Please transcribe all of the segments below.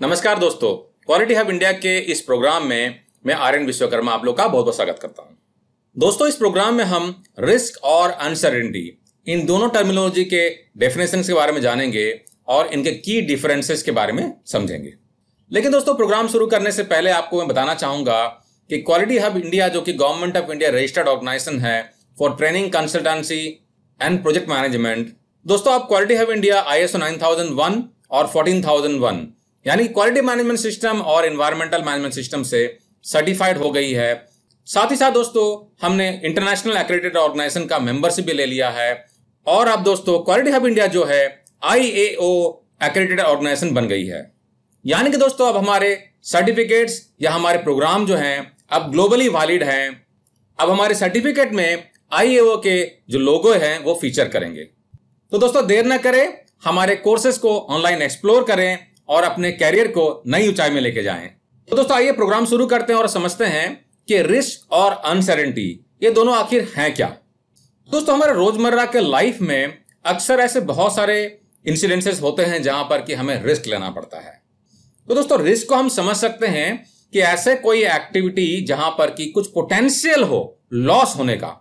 नमस्कार दोस्तों quality hub India के इस प्रोग्राम में मैं आर्यन विश्वकर्मा आप लोग का बहुत बहुत स्वागत करता हूं दोस्तों इस प्रोग्राम में हम रिस्क और अनसर्टिनिटी इन दोनों टर्मिनोलॉजी के डेफिनेशन के बारे में जानेंगे और इनके की डिफरेंसेस के बारे में समझेंगे लेकिन दोस्तों प्रोग्राम शुरू करने से पहले आपको मैं बताना चाहूंगा कि क्वालिटी हब इंडिया जो कि government of India registered organisation है for training consultancy and project management दोस्तों आप quality hub India I S O fourteen यानी क्वालिटी मैनेजमेंट सिस्टम और इन्वायरमेंटल मैनेजमेंट सिस्टम से सर्टिफाइड हो गई है साथ ही साथ दोस्तों हमने इंटरनेशनल एक्रेडिटेड ऑर्गेनाइजेशन का मेंबरशिप भी ले लिया है और अब दोस्तों क्वालिटी हब इंडिया जो है आई ए ओ एक्रेडिटेड ऑर्गेनाइजेशन बन गई है यानी कि दोस्तों अब हमारे सर्टिफिकेट्स या हमारे प्रोग्राम जो हैं अब ग्लोबली वैलिड हैं अब हमारे सर्टिफिकेट में आई ए ओ के जो लोगो हैं वो फीचर करेंगे तो दोस्तों देर ना करें हमारे कोर्सेज को ऑनलाइन एक्सप्लोर करें और अपने कैरियर को नई ऊंचाई में लेके जाएं तो दोस्तों आइए प्रोग्राम शुरू करते हैं और समझते हैं कि रिस्क और अनसर्टेनिटी ये दोनों आखिर हैं क्या दोस्तों हमारे रोजमर्रा के लाइफ में अक्सर ऐसे बहुत सारे इंसिडेंसेस होते हैं जहां पर कि हमें रिस्क लेना पड़ता है तो दोस्तों रिस्क को हम समझ सकते हैं कि ऐसे कोई एक्टिविटी जहां पर कि कुछ पोटेंशियल हो लॉस होने का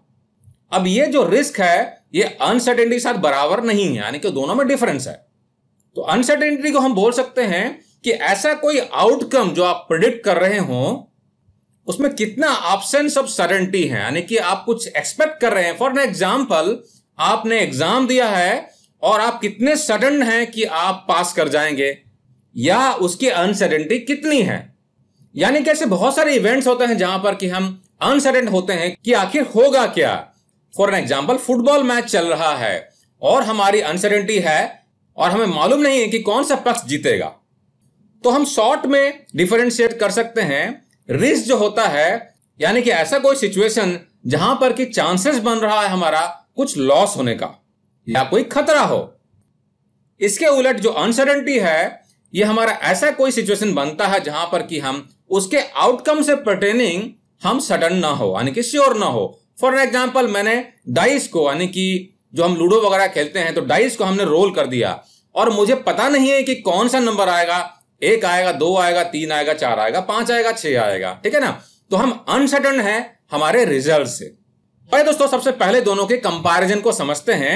अब ये जो रिस्क है ये अनसर्टेनिटी के साथ बराबर नहीं है यानी कि दोनों में डिफरेंस है तो अनसर्टेनिटी को हम बोल सकते हैं कि ऐसा कोई आउटकम जो आप प्रिडिक्ट कर रहे हो उसमें कितना ऑप्शन ऑफ सरेंटी है यानी कि आप कुछ एक्सपेक्ट कर रहे हैं फॉर एन एग्जाम्पल आपने एग्जाम दिया है और आप कितने सडन हैं कि आप पास कर जाएंगे या उसकी अनसर्टेनिटी कितनी है यानी कैसे बहुत सारे इवेंट्स होते हैं जहां पर कि हम अनसर्टेन होते हैं कि आखिर होगा क्या for an example football match चल रहा है और हमारी अनसर्टेनिटी है और हमें मालूम नहीं है कि कौन सा पक्ष जीतेगा तो हम शॉर्ट में डिफरेंशिएट कर सकते हैं रिस्क जो होता है यानी कि ऐसा कोई सिचुएशन जहां पर कि चांसेस बन रहा है हमारा कुछ लॉस होने का या कोई खतरा हो इसके उलट जो अनसर्टेंटी है ये हमारा ऐसा कोई सिचुएशन बनता है जहां पर कि हम उसके आउटकम से पर्टेनिंग हम सडन ना हो यानी कि श्योर ना हो फॉर एग्जाम्पल मैंने डाइस को यानी कि जो हम लूडो वगैरह खेलते हैं तो डाइस को हमने रोल कर दिया और मुझे पता नहीं है कि कौन सा नंबर आएगा एक आएगा दो आएगा तीन आएगा चार आएगा पांच आएगा छह आएगा ठीक है ना तो हम अनसर्टन है हमारे रिजल्ट से अरे दोस्तों सबसे पहले दोनों के कंपैरिजन को समझते हैं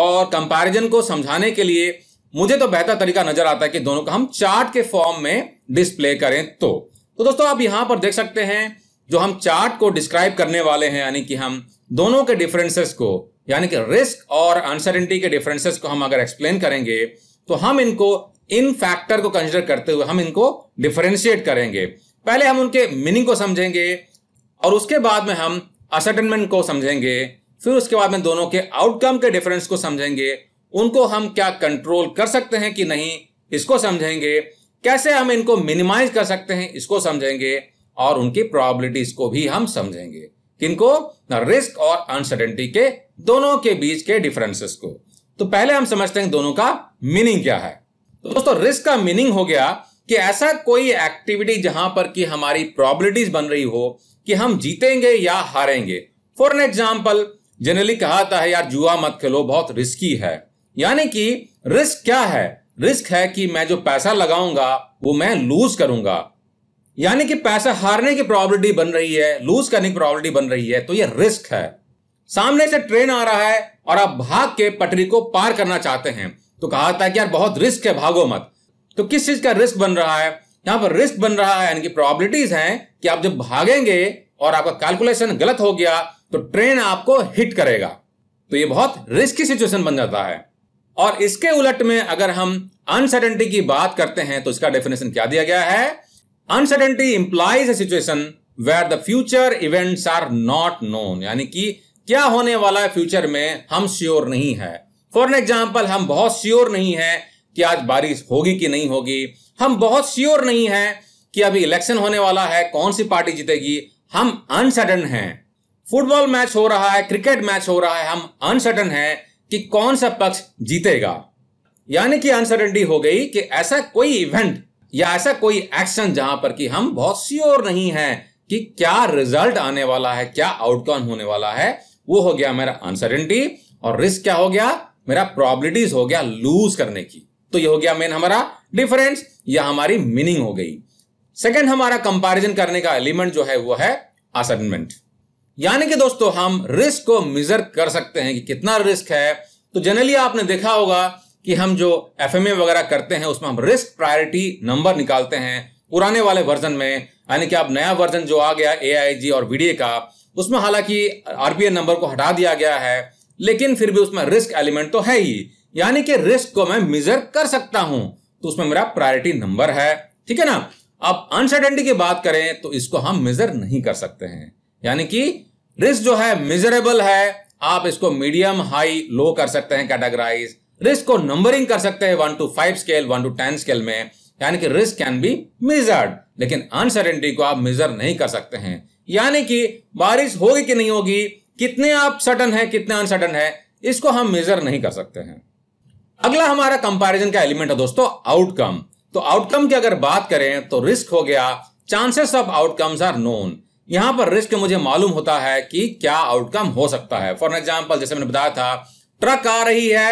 और कंपैरिजन को समझाने के लिए मुझे तो बेहतर तरीका नजर आता है कि दोनों का हम चार्ट के फॉर्म में डिस्प्ले करें तो तो दोस्तों आप यहां पर देख सकते हैं जो हम चार्ट को डिस्क्राइब करने वाले हैं यानी कि हम दोनों के डिफरेंसेस को यानी कि रिस्क और अनसर्टिनिटी के डिफरेंसेस को हम अगर एक्सप्लेन करेंगे तो हम इनको इन फैक्टर को कंसिडर करते हुए हम इनको डिफरेंशिएट करेंगे पहले हम उनके मीनिंग को समझेंगे और उसके बाद में हम असटनमेंट को समझेंगे फिर उसके बाद में दोनों के आउटकम के डिफरेंस को समझेंगे उनको हम क्या कंट्रोल कर सकते हैं कि नहीं इसको समझेंगे कैसे हम इनको मिनिमाइज कर सकते हैं इसको समझेंगे और उनकी प्रॉबिलिटीज को भी हम समझेंगे किनको रिस्क और अनसर्टेनिटी के दोनों के बीच के डिफरेंसेस को तो पहले हम समझते हैं दोनों का मीनिंग क्या है तो दोस्तों रिस्क का मीनिंग हो गया कि ऐसा कोई एक्टिविटी जहां पर कि हमारी प्रॉबिलिटीज बन रही हो कि हम जीतेंगे या हारेंगे फॉर एन एग्जाम्पल जनरली कहा जाता है यार जुआ मत खेलो बहुत रिस्की है यानी कि रिस्क क्या है रिस्क है कि मैं जो पैसा लगाऊंगा वो मैं लूज करूंगा यानी कि पैसा हारने की प्रॉबिलिटी बन रही है लूज करने की प्रॉबिलिटी बन रही है तो ये रिस्क है सामने से ट्रेन आ रहा है और आप भाग के पटरी को पार करना चाहते हैं तो कहा था कि यार बहुत रिस्क है भागो मत तो किस चीज का रिस्क बन रहा है यहां पर रिस्क बन रहा है यानी कि प्रॉबिलिटीज हैं कि आप जब भागेंगे और आपका कैलकुलेशन गलत हो गया तो ट्रेन आपको हिट करेगा तो ये बहुत रिस्की सिचुएशन बन जाता है और इसके उलट में अगर हम अनसर्टेंटी की बात करते हैं तो इसका डेफिनेशन क्या दिया गया है uncertainty implies a situation where the future events are not known यानी कि क्या होने वाला है फ्यूचर में हम श्योर नहीं है फॉर एग्जाम्पल हम बहुत श्योर नहीं है कि आज बारिश होगी कि नहीं होगी हम बहुत श्योर नहीं है कि अभी इलेक्शन होने वाला है कौन सी पार्टी जीतेगी हम अनसर्टन हैं फुटबॉल मैच हो रहा है क्रिकेट मैच हो रहा है हम अनसर्टन हैं कि कौन सा पक्ष जीतेगा यानी कि अनसर्टनिटी हो गई कि ऐसा कोई इवेंट या ऐसा कोई एक्शन जहां पर कि हम बहुत श्योर नहीं है कि क्या रिजल्ट आने वाला है क्या आउटकम होने वाला है वो हो गया मेरा अनसर्टेनिटी और रिस्क क्या हो गया मेरा प्रॉबिलिटीज हो गया लूज करने की तो ये हो गया मेन हमारा डिफरेंस या हमारी मीनिंग हो गई सेकेंड हमारा कंपैरिजन करने का एलिमेंट जो है वो है असाइनमेंट यानी कि दोस्तों हम रिस्क को मेजर कर सकते हैं कि कितना रिस्क है तो जनरली आपने देखा होगा कि हम जो एफ वगैरह करते हैं उसमें हम रिस्क प्रायोरिटी नंबर निकालते हैं पुराने वाले वर्जन में यानी कि अब नया वर्जन जो आ गया ए और वीडीए का उसमें हालांकि आरपीए नंबर को हटा दिया गया है लेकिन फिर भी उसमें रिस्क एलिमेंट तो है ही यानी कि रिस्क को मैं मेजर कर सकता हूं तो उसमें मेरा प्रायोरिटी नंबर है ठीक है ना अब अनसर्टेनिटी की बात करें तो इसको हम मेजर नहीं कर सकते हैं यानी कि रिस्क जो है मेजरेबल है आप इसको मीडियम हाई लो कर सकते हैं कैटेगराइज रिस्क को नंबरिंग कर सकते हैं one to five scale one to ten scale में यानी कि रिस्क कैन बी मेजर्ड लेकिन अनसर्टेनिटी को आप मेजर नहीं कर सकते हैं यानी कि बारिश होगी कि नहीं होगी कितने आप सटन है कितने अनसटन है इसको हम मेजर नहीं कर सकते हैं अगला हमारा कंपैरिजन का एलिमेंट है दोस्तों आउटकम तो आउटकम की अगर बात करें तो रिस्क हो गया chances of outcomes are known यहां पर रिस्क मुझे मालूम होता है कि क्या आउटकम हो सकता है फॉर एग्जाम्पल जैसे मैंने बताया था ट्रक आ रही है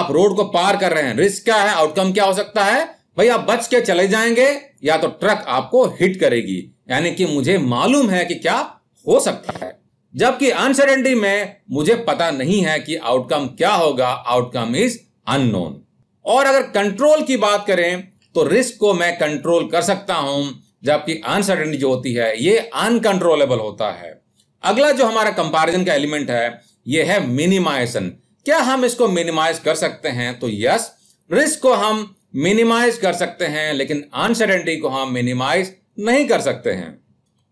आप रोड को पार कर रहे हैं रिस्क क्या है आउटकम क्या हो सकता है भाई आप बच के चले जाएंगे या तो ट्रक आपको हिट करेगी यानी कि मुझे मालूम है कि क्या हो सकता है जबकि अनसर्टेनिटी में मुझे पता नहीं है कि आउटकम क्या होगा आउटकम इज अननोन और अगर कंट्रोल की बात करें तो रिस्क को मैं कंट्रोल कर सकता हूं जबकि अनसर्टेनिटी जो होती है ये अनकंट्रोलेबल होता है अगला जो हमारा कंपैरिजन का एलिमेंट है ये है मिनिमाइजेशन क्या हम इसको मिनिमाइज कर सकते हैं तो यस रिस्क को हम मिनिमाइज कर सकते हैं लेकिन अनसर्टेनिटी को हम मिनिमाइज नहीं कर सकते हैं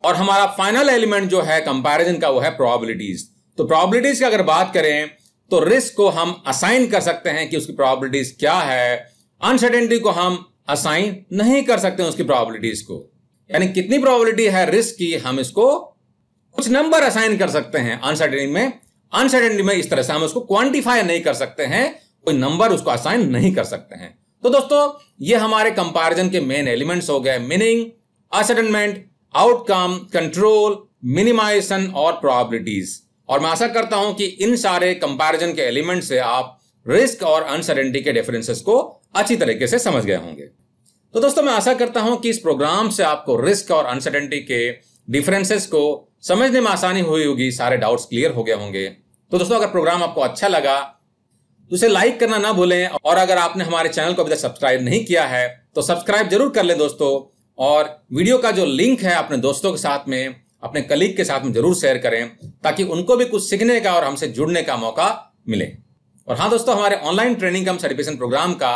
और हमारा फाइनल एलिमेंट जो है कंपैरिजन का वो है प्रोबेबिलिटीज तो प्रोबेबिलिटीज की अगर बात करें तो रिस्क को हम असाइन कर सकते हैं कि उसकी प्रोबेबिलिटीज क्या है अनसर्टेनिटी को हम असाइन नहीं कर सकते उसकी प्रोबेबिलिटीज को यानी कितनी प्रोबेबिलिटी है रिस्क की हम इसको कुछ नंबर असाइन कर सकते हैं अनसर्टेनिटी में अनसर्टेनिटी में इस तरह से हम उसको क्वांटिफाई नहीं कर सकते हैं कोई नंबर उसको असाइन नहीं कर सकते हैं तो दोस्तों ये हमारे कंपैरिजन के मेन एलिमेंट्स हो गए meaning ascertainment outcome control minimisation और प्रॉबिलिटीज और मैं आशा करता हूं कि इन सारे कंपैरिजन के एलिमेंट से आप रिस्क और अनसर्टेनिटी के डिफरेंसेस को अच्छी तरीके से समझ गए होंगे तो दोस्तों मैं आशा करता हूं कि इस प्रोग्राम से आपको रिस्क और अनसर्टेनिटी के डिफरेंसेस को समझने में आसानी हुई होगी सारे डाउट्स क्लियर हो गए होंगे तो दोस्तों अगर प्रोग्राम आपको अच्छा लगा तो उसे लाइक करना ना भूलें और अगर आपने हमारे चैनल को अभी तक सब्सक्राइब नहीं किया है तो सब्सक्राइब जरूर कर लें दोस्तों और वीडियो का जो लिंक है अपने दोस्तों के साथ में अपने कलीग के साथ में जरूर शेयर करें ताकि उनको भी कुछ सीखने का और हमसे जुड़ने का मौका मिले और हाँ दोस्तों हमारे online training cum certification programme का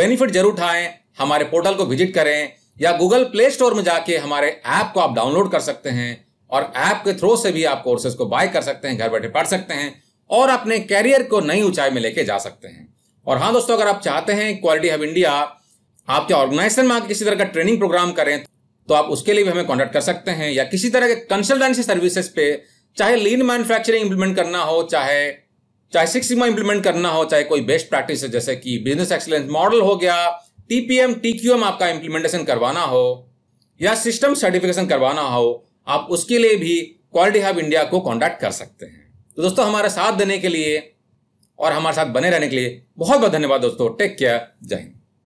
बेनिफिट जरूर उठाएं हमारे पोर्टल को विजिट करें या गूगल प्ले स्टोर में जाके हमारे ऐप को आप डाउनलोड कर सकते हैं और ऐप के थ्रू से भी आप कोर्सेज को बाय कर सकते हैं घर बैठे पढ़ सकते हैं और अपने कैरियर को नई ऊंचाई में लेके जा सकते हैं और हाँ दोस्तों अगर आप चाहते हैं क्वालिटी हब इंडिया आपके ऑर्गेनाइजेशन में किसी तरह का ट्रेनिंग प्रोग्राम करें तो आप उसके लिए भी हमें कॉन्टैक्ट कर सकते हैं या किसी तरह के कंसल्टेंसी सर्विसेज पे चाहे लीन मैन्युफैक्चरिंग इंप्लीमेंट करना हो चाहे चाहे सिक्स सिग्मा इंप्लीमेंट करना हो चाहे कोई बेस्ट प्रैक्टिस जैसे कि बिजनेस एक्सलेंस मॉडल हो गया टीपीएम टीक्यूएम आपका इंप्लीमेंटेशन करवाना हो या सिस्टम सर्टिफिकेशन करवाना हो आप उसके लिए भी क्वालिटी हब इंडिया को कॉन्टैक्ट कर सकते हैं तो दोस्तों हमारा साथ देने के लिए और हमारे साथ बने रहने के लिए बहुत बहुत धन्यवाद दोस्तों टेक केयर जय हिंद